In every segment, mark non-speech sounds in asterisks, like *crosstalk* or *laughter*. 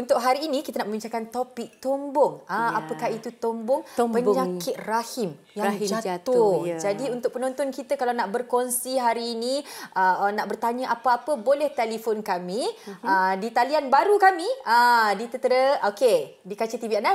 Untuk hari ini kita nak membincangkan topik tombong. Ah, ya. apakah itu tombong? tombong? Penyakit rahim yang rahim jatuh. jatuh ya. Jadi untuk penonton kita kalau nak berkongsi hari ini, uh, nak bertanya apa-apa boleh telefon kami uh-huh. uh, di talian baru kami, uh, di tertera okey, di kaca TV anda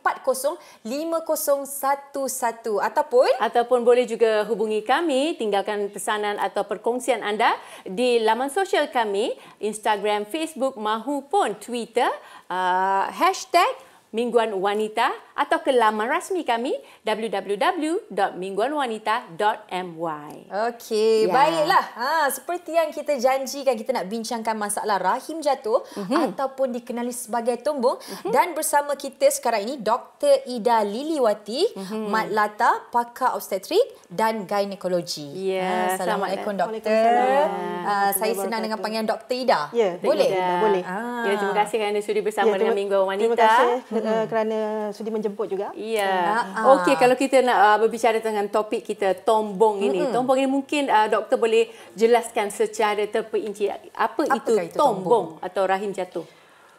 89405011 ataupun ataupun boleh juga hubungi kami, tinggalkan pesanan atau perkongsian anda di laman sosial kami Instagram, Facebook, mahupun Twitter, uh, hashtag Mingguan Wanita atau ke laman rasmi kami www.mingguanwanita.my. Okey, ya. baiklah. Ha, seperti yang kita janjikan kita nak bincangkan masalah rahim jatuh mm-hmm. ataupun dikenali sebagai tumbung mm-hmm. dan bersama kita sekarang ini Dr. Ida Liliwati, mm-hmm. Mat Lata, pakar obstetrik dan gynekologi. Ya, ha, assalamualaikum doktor. Ya, uh, saya senang dengan panggilan Dr. Ida. Ya, boleh? Ida. Boleh. Ah. Ya, terima kasih kerana sudi bersama ya, terima, dengan Mingguan Wanita. Terima kasih. Mhm mm uh, kerana sudi menjemput juga. Ya. Yeah. Uh-huh. Okey, kalau kita nak uh, berbicara tentang topik kita tombong ini. Mm-hmm. Tombong ini mungkin uh, doktor boleh jelaskan secara terperinci apa Apakah itu, itu tombong? tombong atau rahim jatuh.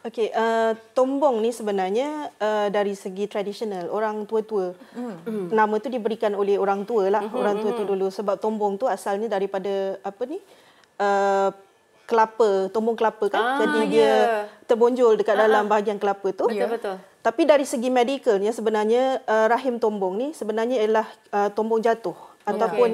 Okey, uh, tombong ni sebenarnya uh, dari segi tradisional orang tua-tua. mm Nama tu diberikan oleh orang tua lah, mm-hmm. orang tua tu hmm. dulu sebab tombong tu asalnya daripada apa ni? Uh, kelapa, tombong kelapa kan. Ah, Jadi yeah. dia terbonjol dekat uh dalam bahagian kelapa tu. Betul betul. Tapi dari segi medicalnya sebenarnya uh, rahim tombong ni sebenarnya ialah uh, tombong jatuh okay. ataupun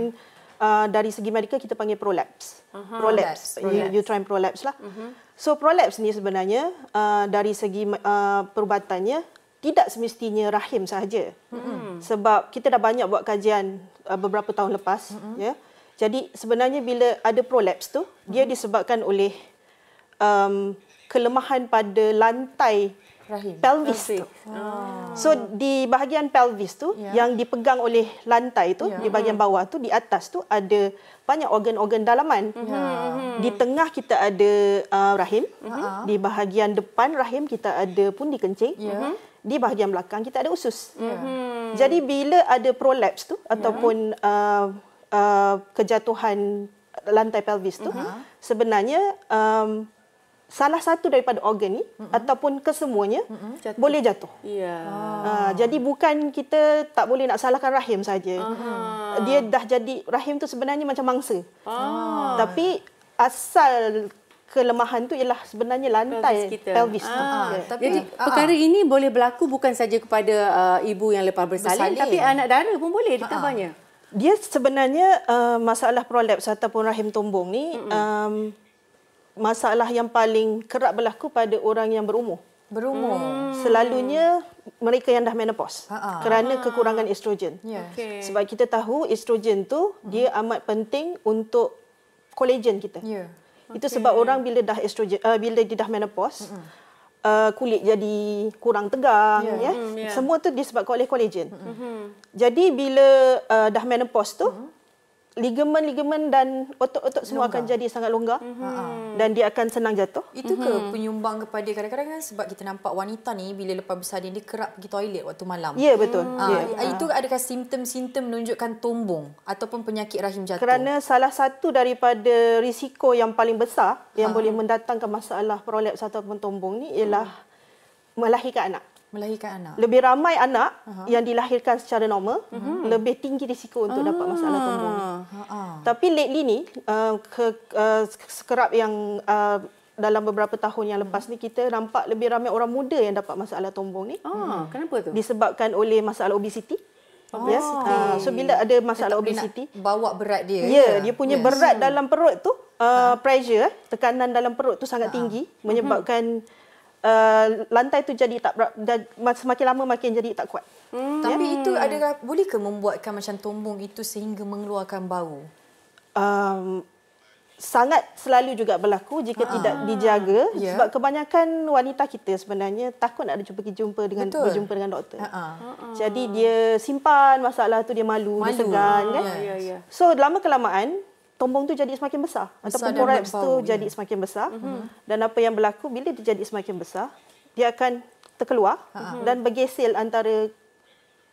Uh, dari segi medical kita panggil prolapse. Uh-huh. Prolapse. prolapse. Uterine prolapse lah. Uh-huh. So prolapse ni sebenarnya uh, dari segi uh, perubatannya tidak semestinya rahim sahaja. Uh-huh. Sebab kita dah banyak buat kajian uh, beberapa tahun lepas. Uh-huh. Mhm. Yeah. Jadi sebenarnya bila ada prolapse tu, uh-huh. dia disebabkan oleh um, kelemahan pada lantai rahim. pelvis oh, tu. Oh. So di bahagian pelvis tu yeah. yang dipegang oleh lantai tu yeah. di bahagian bawah tu di atas tu ada banyak organ-organ dalaman. Mhm. Yeah. Mhm. Di tengah kita ada uh, rahim. Uh-huh. Di bahagian depan rahim kita ada pun di kencing. Yeah. Di bahagian belakang kita ada usus. Yeah. Ya. Jadi bila ada prolaps tu ya. ataupun yeah. uh, uh, kejatuhan lantai pelvis tu uh-huh. sebenarnya um, salah satu daripada organ ni mm-hmm. ataupun kesemuanya mm-hmm. jatuh. boleh jatuh. Yeah. Ah. Ah, jadi bukan kita tak boleh nak salahkan rahim saja. Uh-huh. Dia dah jadi rahim tu sebenarnya macam mangsa. Ah. Tapi asal kelemahan tu ialah sebenarnya lantai pelvis. Kita. pelvis ah. tu. Tapi, jadi uh perkara ini boleh berlaku bukan saja kepada uh, ibu yang lepas bersalin, bersalin tapi anak dara pun boleh uh-huh. Dia sebenarnya uh, masalah prolaps ataupun rahim tumbung ni mm-hmm masalah yang paling kerap berlaku pada orang yang berumur. Berumur. Hmm. Selalunya mereka yang dah menopause uh-huh. kerana ah. kekurangan estrogen. Yes. Okay. Sebab kita tahu estrogen tu uh dia amat penting untuk kolagen kita. Ya. Yeah. Itu sebab orang bila dah estrogen uh, bila dia dah menopause uh uh, kulit jadi kurang tegang yeah. ya. Uh-huh. Semua tu disebabkan oleh kolagen. Uh-huh. Mm-hmm. Jadi bila uh, dah menopause tu uh-huh ligamen-ligamen dan otot-otot semua longgar. akan jadi sangat longgar mm-hmm. dan dia akan senang jatuh. Itu ke mm-hmm. penyumbang kepada kadang-kadang kan sebab kita nampak wanita ni bila lepas besar dia kerap pergi toilet waktu malam. Ya yeah, betul. Mm. Yeah. Ha, ya. ah, itu adakah simptom-simptom menunjukkan tumbung ataupun penyakit rahim jatuh? Kerana salah satu daripada risiko yang paling besar yang ha. boleh mendatangkan masalah prolaps ataupun tumbung ni ialah melahirkan anak melahirkan anak. Lebih ramai anak uh-huh. yang dilahirkan secara normal, uh-huh. lebih tinggi risiko untuk uh-huh. dapat masalah tumbuh. Uh-huh. Tapi lately ni, uh, ke uh, kerap yang uh, dalam beberapa tahun yang lepas ni kita nampak lebih ramai orang muda yang dapat masalah tombong ni. Ah, hmm. kenapa tu? Disebabkan oleh masalah obesiti. Oh, yes. Ah, okay. Uh, so bila ada masalah obesiti, bawa berat dia. Ya, yeah, yeah. dia punya yes. berat dalam perut tu, uh, ha. pressure, eh, tekanan dalam perut tu sangat ha. tinggi mhm. menyebabkan Uh, lantai tu jadi tak dan semakin lama makin jadi tak kuat. Hmm. Ya. Tapi itu adalah boleh ke membuatkan macam tombong itu sehingga mengeluarkan bau? Um, sangat selalu juga berlaku jika ah. tidak dijaga yeah. sebab kebanyakan wanita kita sebenarnya takut nak pergi jumpa dengan Betul. berjumpa dengan doktor. Uh-uh. Jadi dia simpan masalah tu dia malu, malu. dia segan kan. Yeah. Yeah, yeah. So lama kelamaan tombong tu jadi semakin besar, besar ataupun korps tu yeah. jadi semakin besar mm-hmm. dan apa yang berlaku bila dia jadi semakin besar dia akan terkeluar mm-hmm. dan bergesel antara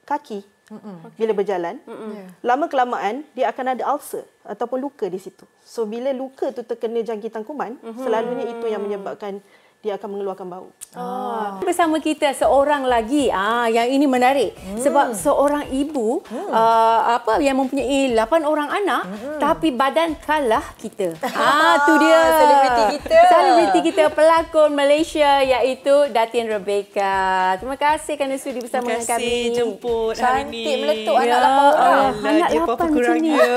kaki Mm-mm. Bila berjalan, mhm. yeah. Ya. lama kelamaan dia akan ada ulcer ataupun luka di situ. So bila luka tu terkena jangkitan kuman, mm-hmm. selalunya itu yang menyebabkan dia akan mengeluarkan bau. Ah. ah. Bersama kita seorang lagi ah yang ini menarik hmm. sebab seorang ibu hmm. uh, apa yang mempunyai lapan orang anak hmm. tapi badan kalah kita. *laughs* ah tu dia selebriti kita. Selebriti kita pelakon Malaysia iaitu Datin Rebecca. Terima kasih kerana sudi bersama kami. Terima kasih jemput Cantik, hari ini. Cantik meletup ya. anak 8 orang. Oh, anak 8 kurang dia.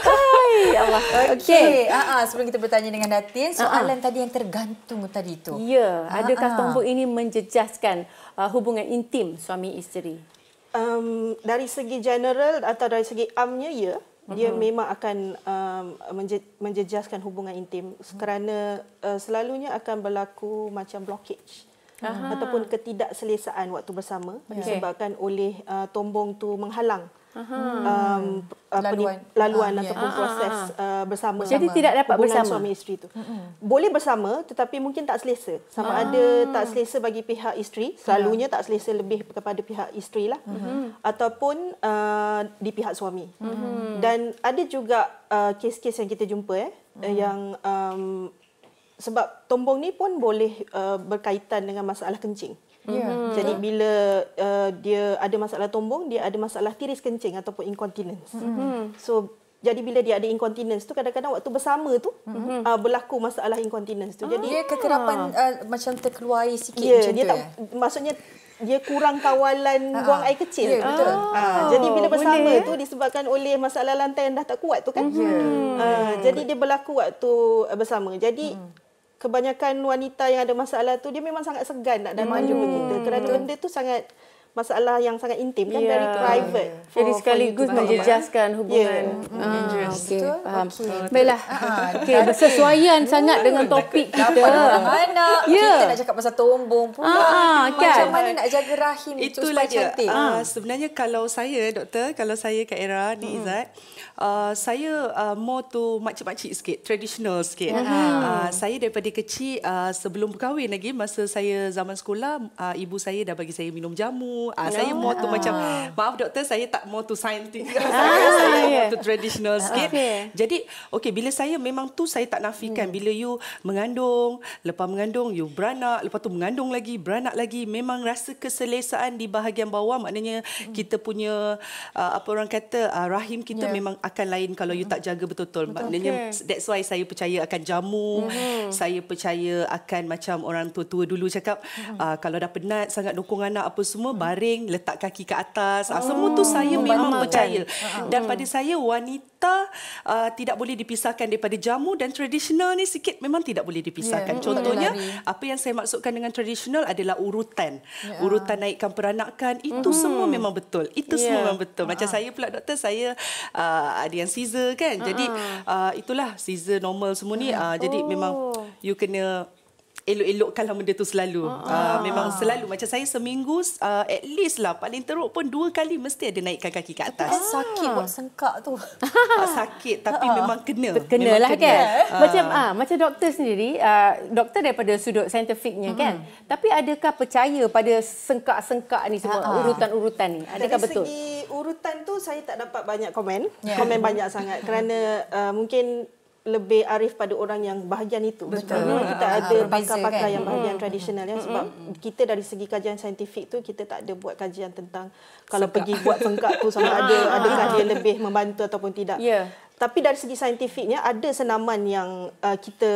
Hai Allah. Okey. Okay. Uh-huh. Ah, sebelum kita bertanya dengan Datin soalan uh-huh. tadi yang tergantung tadi itu. Ya, ada custom ah, ah. book ini menjejaskan uh, hubungan intim suami isteri. Um, dari segi general atau dari segi amnya ya, uh-huh. dia mhm. memang akan um, menjejaskan hubungan intim uh-huh. kerana uh, selalunya akan berlaku macam blockage. Aha. ataupun ketidakselesaan waktu bersama okay. Ya. disebabkan oleh uh, tombong tu menghalang um, laluan, ni, laluan ah, ataupun yeah. proses ah, ah, ah. Uh, bersama. Jadi bersama. tidak dapat bersama suami isteri itu. Mm-hmm. Boleh bersama tetapi mungkin tak selesa. Sama ah. ada tak selesa bagi pihak isteri, selalunya yeah. tak selesa lebih kepada pihak isteri lah. Mm-hmm. mm-hmm. Ataupun uh, di pihak suami. Mm-hmm. Dan ada juga uh, kes-kes yang kita jumpa eh mm-hmm. yang um, sebab tombong ni pun boleh uh, berkaitan dengan masalah kencing. Yeah. Mhm. Jadi bila uh, dia ada masalah tombong, dia ada masalah tiris kencing ataupun incontinence. Mm-hmm. So jadi bila dia ada incontinence tu kadang-kadang waktu bersama tu mm-hmm. uh, berlaku masalah incontinence tu. Ah. Jadi dia kekerapan uh, macam terkeluar sikit yeah, macam dia tu. Tak, eh? Maksudnya dia kurang kawalan uh-huh. buang air kecil. Yeah, betul. Uh, jadi bila bersama boleh. tu disebabkan oleh masalah lantai yang dah tak kuat tu kan. Mm-hmm. Uh, jadi dia berlaku waktu bersama. Jadi mm kebanyakan wanita yang ada masalah tu dia memang sangat segan nak datang hmm. jumpa kita kerana benda tu sangat masalah yang sangat intim kan yeah. Ya. dari private. Yeah. For, Jadi sekaligus menjejaskan hubungan. Yeah. Hmm, mm-hmm. Ah, okay, faham. Okay. Baiklah. Okay. Sesuaian sangat dengan topik kita. mana yeah. kita nak cakap pasal tombong pula. Ah, ah, macam kan? mana nak jaga rahim itu Itulah supaya cantik. Uh, sebenarnya kalau saya, doktor, kalau saya Kak Era hmm. di Izzat, Uh, saya uh, more to makcik-makcik sikit traditional sikit uh-huh. uh, saya daripada kecil uh, sebelum berkahwin lagi masa saya zaman sekolah uh, ibu saya dah bagi saya minum jamu Ah, no. Saya more to ah. macam, maaf doktor, saya tak more to scientific. *laughs* Ah, *laughs* saya saya yeah. more ya. to traditional ah, sikit. Okay. Jadi, okay, bila saya memang tu saya tak nafikan. Hmm. Bila you mengandung, lepas mengandung, you beranak. Lepas tu mengandung lagi, beranak lagi. Memang rasa keselesaan di bahagian bawah. Maknanya hmm. kita punya, uh, apa orang kata, uh, rahim kita yeah. memang akan lain kalau you tak hmm. jaga betul-betul. betul-betul. Maknanya okay. that's why saya percaya akan jamu. Hmm. Saya percaya akan macam orang tua-tua dulu cakap, hmm. uh, kalau dah penat sangat dukung anak apa semua, hmm baring letak kaki ke atas oh, semua tu oh, saya memang percaya ah, ah. dan pada hmm. saya wanita uh, tidak boleh dipisahkan daripada jamu dan tradisional ni sikit memang tidak boleh dipisahkan yeah, ya, contohnya apa yang saya maksudkan dengan tradisional adalah urutan yeah. urutan naikkan peranakan itu mm-hmm. semua memang betul itu yeah. semua memang betul macam uh-huh. saya pula doktor saya uh, ada yang scissor kan jadi uh, itulah scissor normal semua ni uh, oh. jadi memang you kena elok-elokkanlah benda tu selalu. uh Uh, memang selalu. Macam saya seminggu uh, at least lah paling teruk pun dua kali mesti ada naikkan kaki ke kan atas. uh Sakit buat sengkak tu. Uh, sakit tapi uh memang kena. Kena lah kan. Uh. Macam uh, macam doktor sendiri, uh, doktor daripada sudut saintifiknya uh-huh. kan. Hmm. Tapi adakah percaya pada sengkak-sengkak ni semua, uh-huh. urutan-urutan ni? Adakah betul? Dari segi urutan tu saya tak dapat banyak komen. Yeah. Komen banyak sangat kerana uh, mungkin lebih arif pada orang yang bahagian itu. Betul. Sebab kita ah, ada pakar-pakar kan? yang bahagian hmm. tradisional ya sebab hmm. kita dari segi kajian saintifik tu kita tak ada buat kajian tentang kalau pergi buat sengkap tu sama *laughs* ah, ada ah, adakah dia lebih membantu ataupun tidak. Yeah. Tapi dari segi saintifiknya ada senaman yang uh, kita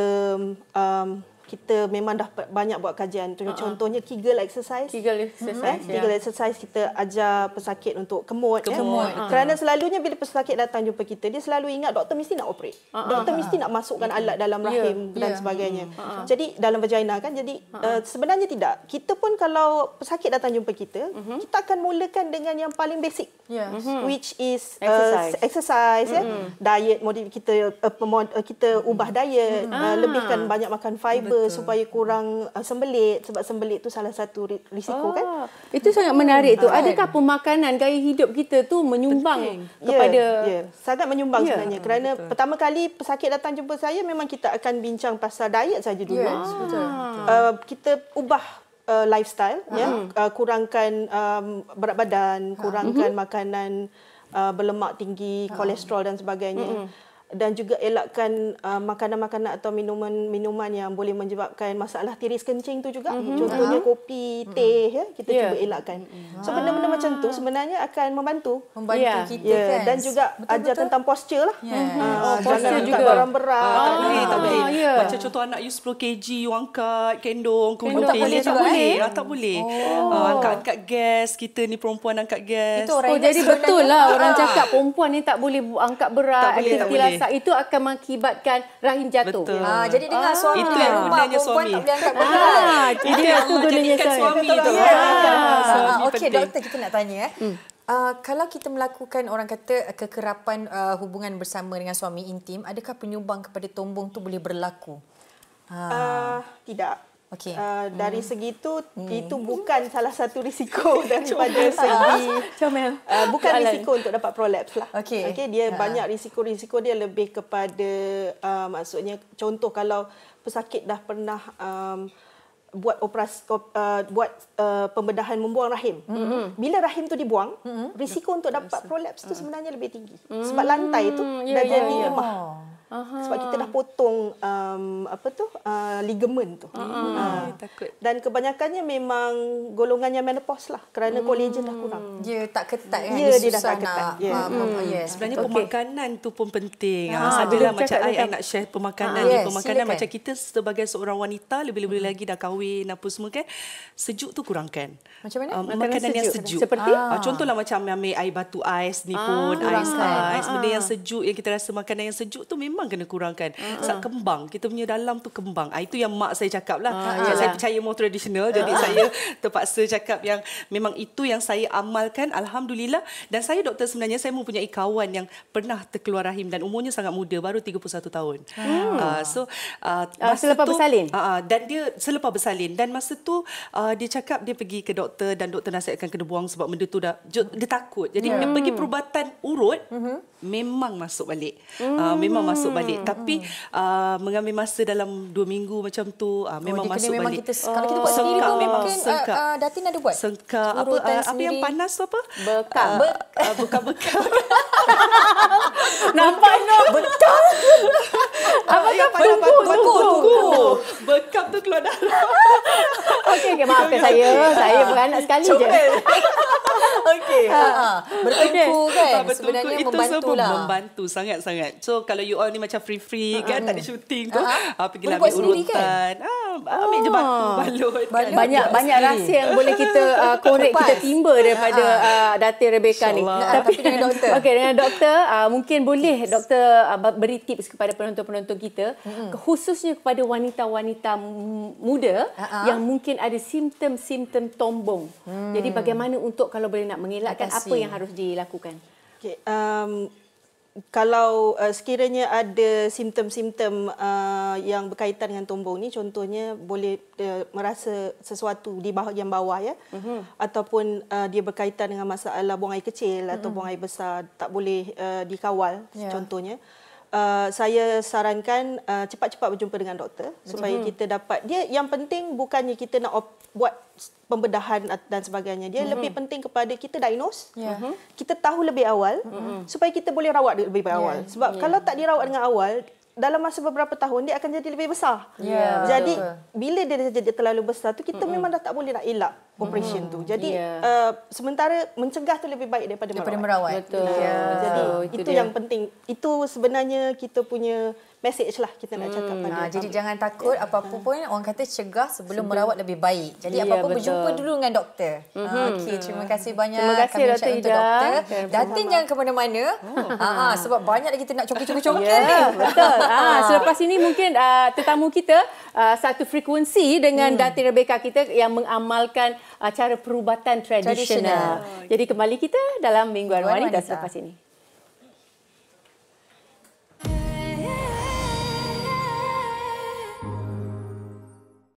um, kita memang dah banyak buat kajian. Contohnya uh-huh. Kegel exercise. Kegel exercise. Mm-hmm. Yeah. Kegel exercise kita ajar pesakit untuk kemut. Ya. Kemut. Yeah. Ha. Uh-huh. Kerana selalunya bila pesakit datang jumpa kita, dia selalu ingat doktor mesti nak operate. Uh-huh. Doktor uh-huh. mesti nak masukkan uh-huh. alat dalam ya. rahim yeah. dan yeah. sebagainya. Uh-huh. Jadi dalam vagina kan. Jadi uh-huh. uh, sebenarnya tidak. Kita pun kalau pesakit datang jumpa kita, uh-huh. kita akan mulakan dengan yang paling basic. Yes. Uh-huh. Mm-hmm. Which is uh, exercise. exercise uh-huh. Mm-hmm. yeah. Diet, modif- kita, uh, eh, pemod- uh, kita ubah diet. Uh-huh. Uh, lebihkan ah. banyak makan fiber ke? supaya kurang uh, sembelit sebab sembelit tu salah satu risiko oh, kan. Ah. Itu sangat menarik tu. Adakah pemakanan gaya hidup kita tu menyumbang Penting. Ya, kepada Ya, yeah, yeah. sangat menyumbang yeah. sebenarnya. Kerana hmm, pertama kali pesakit datang jumpa saya memang kita akan bincang pasal diet saja dulu. Yeah. Ah. Uh, kita ubah uh, lifestyle ah. ya, yeah. uh, kurangkan um, berat badan, ah. kurangkan ah. makanan uh, berlemak tinggi, ah. kolesterol dan sebagainya. Mm-hmm dan juga elakkan uh, makanan-makanan uh, atau minuman-minuman yang boleh menyebabkan masalah tiris kencing tu juga mm-hmm. contohnya uh-huh. kopi mhm. teh uh-huh. ya kita yeah. cuba elakkan so ah. benda-benda macam tu sebenarnya akan membantu membantu yeah. kita yeah. kan dan juga betul, ajar tentang posture lah yeah. Ya. uh, ah, posture juga barang berat ah. tak boleh ah, yeah. macam contoh anak you 10 kg you angkat kendong kau tak boleh tak boleh eh. Lah, tak boleh oh. uh, angkat-angkat gas kita ni perempuan angkat gas oh jadi betul lah orang cakap perempuan ni tak boleh angkat berat aktiviti rosak itu akan mengakibatkan rahim jatuh. Betul. Ha, jadi dengar ah, suami itu yang gunanya suami. Tak boleh angkat ha, ha, itu yang gunanya ah, suami. suami itu. Ya. Ha, Okey doktor kita nak tanya. Eh. Hmm. Uh, kalau kita melakukan orang kata kekerapan uh, hubungan bersama dengan suami intim, adakah penyumbang kepada tombong tu boleh berlaku? Ha. Uh, tidak. Okay. Uh, ah, dari hmm. segi itu, hmm. itu bukan salah satu risiko *laughs* daripada segi Uh, bukan Alan. risiko untuk dapat prolapse lah. Okay. Okay, dia ha. banyak risiko-risiko dia lebih kepada uh, maksudnya contoh kalau pesakit dah pernah um, buat operasi uh, buat uh, pembedahan membuang rahim. Mm-hmm. Bila rahim tu dibuang, mm-hmm. risiko untuk dapat prolapse tu sebenarnya lebih tinggi. Mm-hmm. Sebab lantai tu mm dah yeah, jadi yeah, ya. yeah. Oh. Aha. sebab kita dah potong um, apa tu uh, ligament tu. Hmm. Ah. takut. Dan kebanyakannya memang golongannya menopause lah kerana hmm. kolagen dah kurang. Ya yeah, tak ketat kan. Ya dia, dia dah tak ketat. Nak, yeah. Ya. Hmm. Yeah. Sebenarnya okay. pemakanan tu pun penting. Ah ha. ha. macam ai nak share pemakanan ha. ni. Pemakanan yes, macam kita sebagai seorang wanita lebih-lebih hmm. lagi dah kahwin apa semua kan. Sejuk tu kurangkan. Macam mana? Um, makanan, makanan sejuk. yang sejuk. Seperti ha. contohlah macam ambil air batu ais ni pun, ha. ais ha. ais benda yang sejuk yang kita rasa makanan yang sejuk tu memang memang kena kurangkan. Uh-huh. Sebab ah. kembang, kita punya dalam tu kembang. Ah Itu yang mak saya cakap lah. Uh-huh. Saya ya. percaya more traditional. Uh-huh. Jadi saya terpaksa cakap yang memang itu yang saya amalkan. Alhamdulillah. Dan saya doktor sebenarnya, saya mempunyai kawan yang pernah terkeluar rahim. Dan umurnya sangat muda, baru 31 tahun. Uh-huh. Uh, so uh, masa Selepas tu, bersalin? Uh, dan dia selepas bersalin. Dan masa tu uh, dia cakap dia pergi ke doktor dan doktor nasihatkan kena buang sebab benda tu dah... Dia takut. Jadi uh-huh. dia pergi perubatan urut. Uh-huh memang masuk balik. mm Uh, memang masuk balik. Tapi uh, mengambil masa dalam dua minggu macam tu uh, memang oh, masuk memang balik. Kita, kalau kita oh, buat sendiri pun mungkin sengkak. Uh, Datin ada buat? Sengkak. Apa, uh, apa yang panas tu apa? Bekak. Uh, Bek- uh, bukan bekak. *laughs* Nampak no ya, bekak. Apa tu? Tunggu, tunggu, tunggu. tu keluar darah. *laughs* okey, okey, maafkan saya. Saya beranak sekali je. *laughs* Ha, ha. bertengku kan bertengku itu semua lah. membantu sangat-sangat so kalau you all ni macam free-free ha, kan uh tak ha. ada syuting tu uh-huh. pergi ambil kan? urutan kan? ah, ambil oh. je ah. batu balut kan? banyak banyak rahsia yang boleh kita uh, korek kita timba daripada uh, Datin Rebecca ni tapi dengan doktor okay, dengan doktor uh, mungkin boleh yes. doktor uh, beri tips kepada penonton-penonton kita hmm. khususnya kepada wanita-wanita muda uh-huh. yang mungkin ada simptom-simptom tombong hmm. jadi bagaimana untuk kalau boleh nak mengelak mengelakkan apa yang harus dilakukan? Okay, um, kalau uh, sekiranya ada simptom-simptom uh, yang berkaitan dengan tombol ni, contohnya boleh uh, merasa sesuatu di bawah yang bawah ya, uh-huh. ataupun uh, dia berkaitan dengan masalah buang air kecil uh-huh. atau buang air besar tak boleh uh, dikawal, yeah. contohnya uh, saya sarankan uh, cepat-cepat berjumpa dengan doktor Betul. supaya kita dapat dia yang penting bukannya kita nak op, buat pembedahan dan sebagainya dia mm-hmm. lebih penting kepada kita diagnose yeah. Mm-hmm. kita tahu lebih awal mm-hmm. supaya kita boleh rawat lebih ya. awal sebab yeah. kalau tak dirawat dengan awal dalam masa beberapa tahun dia akan jadi lebih besar yeah. jadi bila dia jadi terlalu besar tu kita Mm-mm. memang dah tak boleh nak elak operation hmm. tu. Jadi yeah. uh, sementara mencegah tu lebih baik daripada, daripada merawat. merawat. Betul. Yeah. Jadi so, itu, itu yang penting. Itu sebenarnya kita punya message lah kita nak cakap pada hmm. nah, jadi jangan takut yeah. apa-apa pun ah. orang kata cegah sebelum, sebelum. merawat lebih baik jadi yeah, apa-apa betul. berjumpa dulu dengan doktor mm-hmm. okey terima kasih hmm. banyak terima kasih Dr. untuk Ida. doktor datin jangan ke mana-mana oh. ha, sebab banyak lagi kita nak cokok-cokok-cokok yeah, betul ha, selepas ini mungkin uh, tetamu kita uh, satu frekuensi dengan mm. datin Rebecca kita yang mengamalkan uh, cara perubatan tradisional jadi kembali kita dalam mingguan wanita selepas ini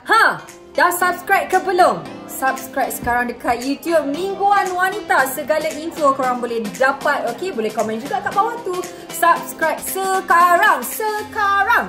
Ha! Dah subscribe ke belum? Subscribe sekarang dekat YouTube Mingguan Wanita. Segala info korang boleh dapat. Okey, boleh komen juga kat bawah tu. Subscribe sekarang! Sekarang!